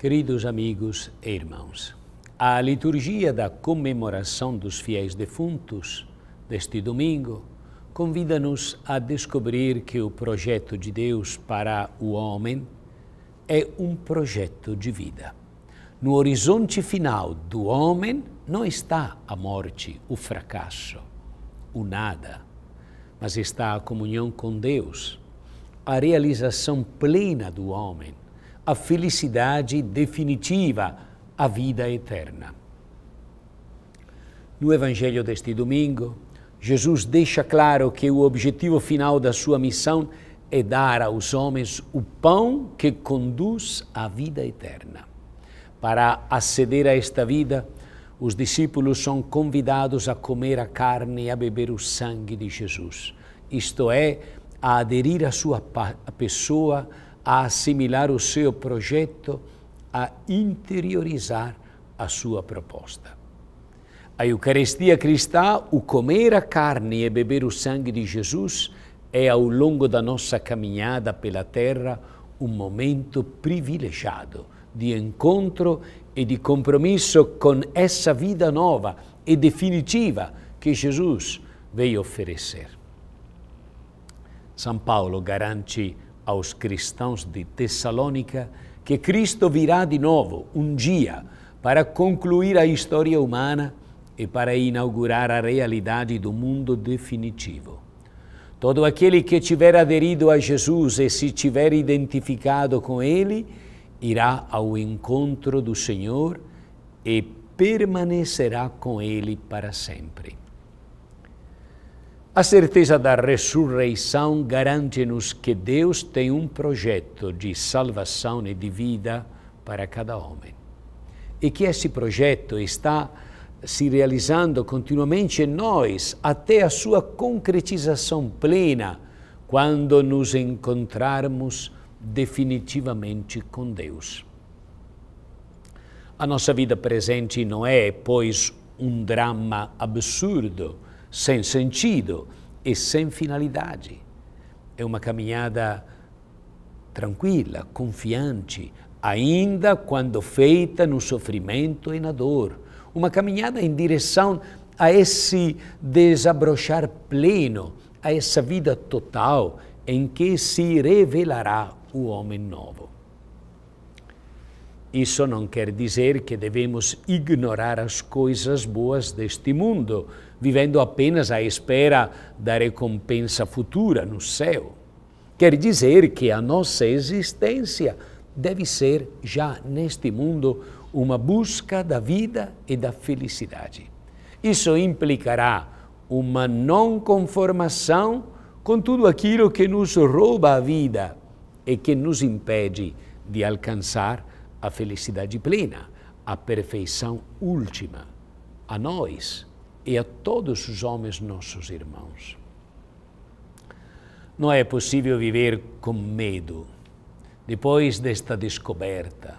Queridos amigos e irmãos, a liturgia da comemoração dos fiéis defuntos deste domingo convida-nos a descobrir que o projeto de Deus para o homem é um projeto de vida. No horizonte final do homem não está a morte, o fracasso, o nada, mas está a comunhão com Deus, a realização plena do homem a felicidade definitiva, a vida eterna. No Evangelho deste domingo, Jesus deixa claro que o objetivo final da sua missão é dar aos homens o pão que conduz à vida eterna. Para aceder a esta vida, os discípulos são convidados a comer a carne e a beber o sangue de Jesus, isto é, a aderir à sua pessoa a assimilar o seu projeto, a interiorizar a sua proposta. A Eucaristia cristã, o comer a carne e beber o sangue de Jesus, é ao longo da nossa caminhada pela terra um momento privilegiado de encontro e di compromesso con essa vida nova e definitiva che Gesù veio oferecer. San Paolo garante aos cristãos de Tessalônica que Cristo virá de novo, um dia, para concluir a história humana e para inaugurar a realidade do mundo definitivo. Todo aquele que tiver aderido a Jesus e se tiver identificado com Ele, irá ao encontro do Senhor e permanecerá com Ele para sempre. A certeza da ressurreição garante-nos que Deus tem um projeto de salvação e de vida para cada homem. E que esse projeto está se realizando continuamente em nós até a sua concretização plena, quando nos encontrarmos definitivamente com Deus. A nossa vida presente não é, pois, um drama absurdo sem sentido e sem finalidade. É uma caminhada tranquila, confiante, ainda quando feita no sofrimento e na dor. Uma caminhada em direção a esse desabrochar pleno, a essa vida total em que se revelará o homem novo. Isso não quer dizer que devemos ignorar as coisas boas deste mundo, vivendo apenas à espera da recompensa futura no céu. Quer dizer que a nossa existência deve ser, já neste mundo, uma busca da vida e da felicidade. Isso implicará uma não conformação com tudo aquilo que nos rouba a vida e que nos impede de alcançar a felicidade plena, a perfeição última, a nós e a todos os homens nossos irmãos. Não é possível viver com medo. Depois desta descoberta,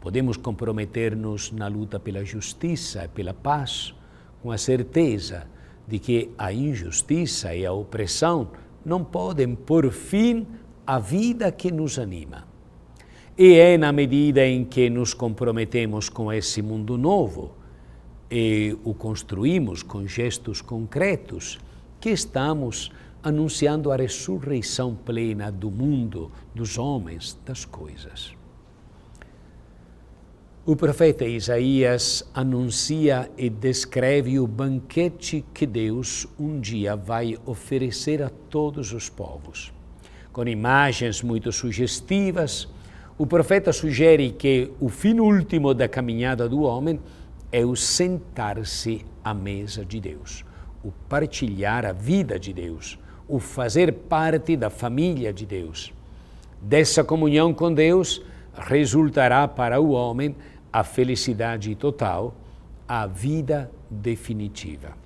podemos comprometer-nos na luta pela justiça e pela paz, com a certeza de que a injustiça e a opressão não podem pôr fim à vida que nos anima. E é na medida em que nos comprometemos com esse mundo novo e o construímos com gestos concretos que estamos anunciando a ressurreição plena do mundo, dos homens, das coisas. O profeta Isaías anuncia e descreve o banquete que Deus um dia vai oferecer a todos os povos, com imagens muito sugestivas o profeta sugere que o fim último da caminhada do homem é o sentar-se à mesa de Deus, o partilhar a vida de Deus, o fazer parte da família de Deus. Dessa comunhão com Deus resultará para o homem a felicidade total, a vida definitiva.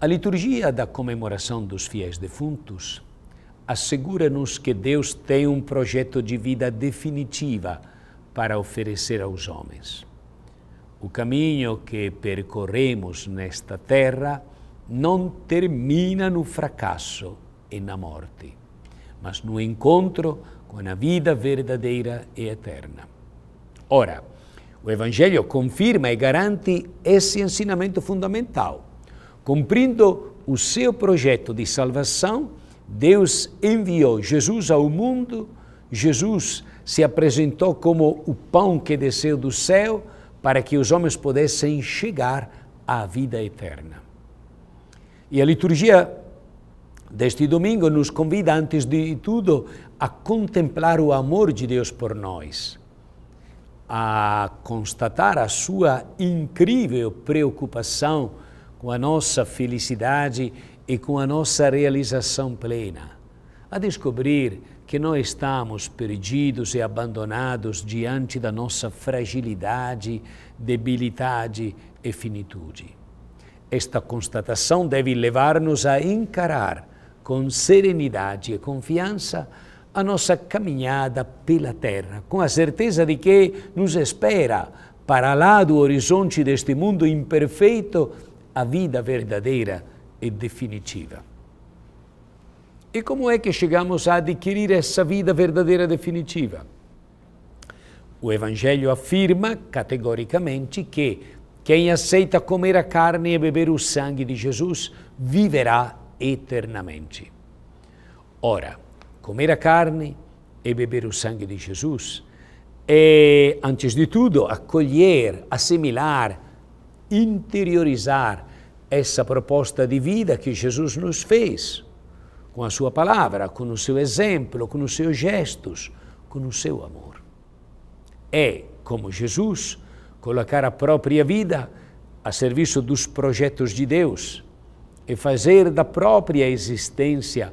A liturgia da comemoração dos fiéis defuntos assegura-nos que Deus tem um projeto de vida definitiva para oferecer aos homens. O caminho que percorremos nesta terra não termina no fracasso e na morte, mas no encontro com a vida verdadeira e eterna. Ora, o Evangelho confirma e garante esse ensinamento fundamental, cumprindo o seu projeto de salvação Deus enviou Jesus ao mundo, Jesus se apresentou como o pão que desceu do céu para que os homens pudessem chegar à vida eterna. E a liturgia deste domingo nos convida, antes de tudo, a contemplar o amor de Deus por nós, a constatar a sua incrível preocupação com a nossa felicidade e com a nossa realização plena, a descobrir que não estamos perdidos e abandonados diante da nossa fragilidade, debilidade e finitude. Esta constatação deve levar-nos a encarar com serenidade e confiança a nossa caminhada pela terra, com a certeza de que nos espera, para lá do horizonte deste mundo imperfeito, a vida verdadeira e definitiva. E como é que chegamos a adquirir essa vida verdadeira definitiva? O Evangelho afirma categoricamente que quem aceita comer a carne e beber o sangue de Jesus viverá eternamente. Ora, comer a carne e beber o sangue de Jesus é, antes de tudo, acolher, assimilar, interiorizar essa proposta de vida que Jesus nos fez, com a sua palavra, com o seu exemplo, com os seus gestos, com o seu amor. É, como Jesus, colocar a própria vida a serviço dos projetos de Deus e fazer da própria existência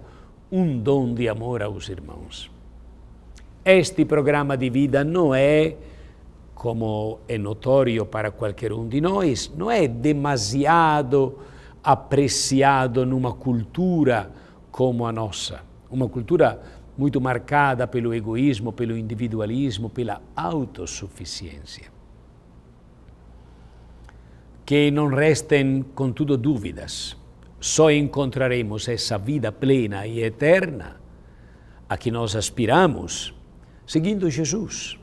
um dom de amor aos irmãos. Este programa de vida não é como é notório para qualquer um de nós, não é demasiado apreciado numa cultura como a nossa. Uma cultura muito marcada pelo egoísmo, pelo individualismo, pela autossuficiência. Que não restem, contudo, dúvidas. Só encontraremos essa vida plena e eterna a que nós aspiramos seguindo Jesus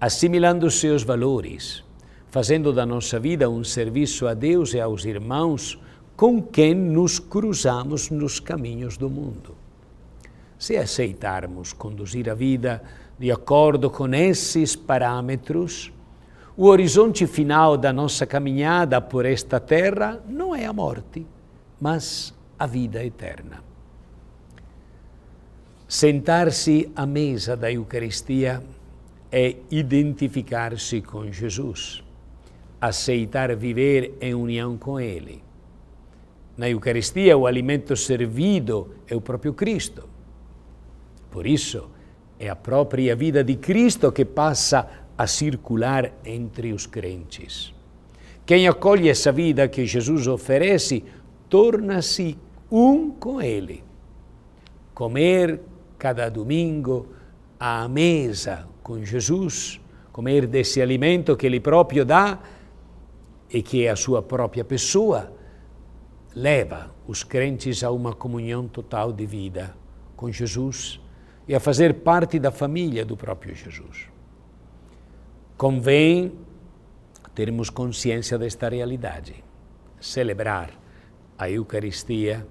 assimilando seus valores, fazendo da nossa vida um serviço a Deus e aos irmãos com quem nos cruzamos nos caminhos do mundo. Se aceitarmos conduzir a vida de acordo com esses parâmetros, o horizonte final da nossa caminhada por esta terra não é a morte, mas a vida eterna. Sentar-se à mesa da Eucaristia é identificar-se com Jesus, aceitar viver em união com Ele. Na Eucaristia, o alimento servido é o próprio Cristo. Por isso, é a própria vida de Cristo que passa a circular entre os crentes. Quem acolhe essa vida que Jesus oferece, torna-se um com Ele. Comer cada domingo, à mesa com Jesus, comer desse alimento que Ele próprio dá e que a sua própria pessoa leva os crentes a uma comunhão total de vida com Jesus e a fazer parte da família do próprio Jesus. Convém termos consciência desta realidade, celebrar a Eucaristia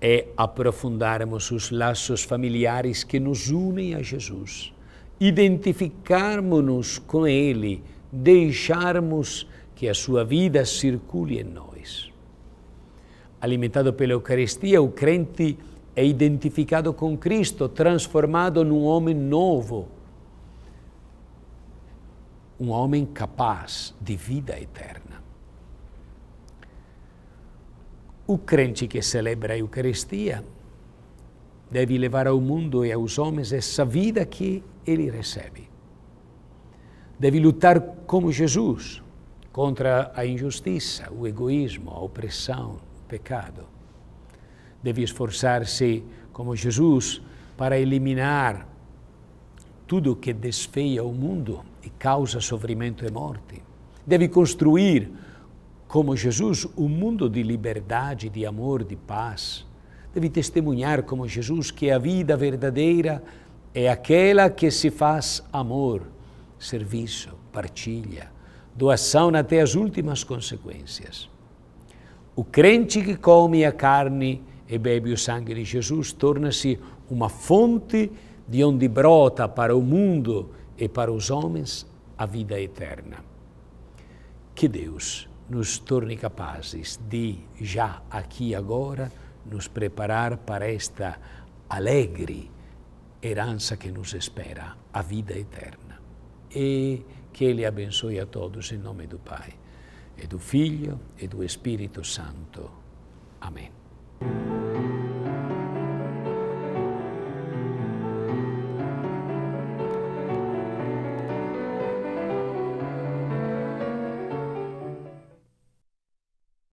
é aprofundarmos os laços familiares que nos unem a Jesus, identificarmos-nos com Ele, deixarmos que a sua vida circule em nós. Alimentado pela Eucaristia, o crente é identificado com Cristo, transformado num homem novo, um homem capaz de vida eterna. O crente que celebra a Eucaristia deve levar ao mundo e aos homens essa vida que ele recebe. Deve lutar como Jesus contra a injustiça, o egoísmo, a opressão, o pecado. Deve esforçar-se como Jesus para eliminar tudo que desfeia o mundo e causa sofrimento e morte. Deve construir como Jesus, um mundo de liberdade, de amor, de paz, deve testemunhar como Jesus que a vida verdadeira é aquela que se faz amor, serviço, partilha, doação até as últimas consequências. O crente que come a carne e bebe o sangue de Jesus torna-se uma fonte de onde brota para o mundo e para os homens a vida eterna. Que Deus nos torne capazes de, já aqui e agora, nos preparar para esta alegre herança que nos espera, a vida eterna. E que Ele abençoe a todos em nome do Pai, e do Filho e do Espírito Santo. Amém.